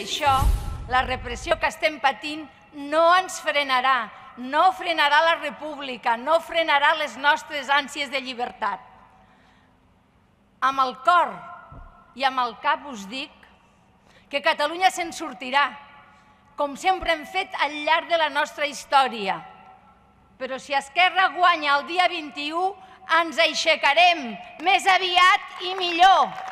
això, la repressió que estem patint no ens frenarà, no frenarà la república, no frenarà les nostres ànsies de llibertat. Amb el cor i amb el cap us dic que Catalunya se'n sortirà, com sempre hem fet al llarg de la nostra història. Però si Esquerra guanya el dia 21, ens aixecarem més aviat i millor.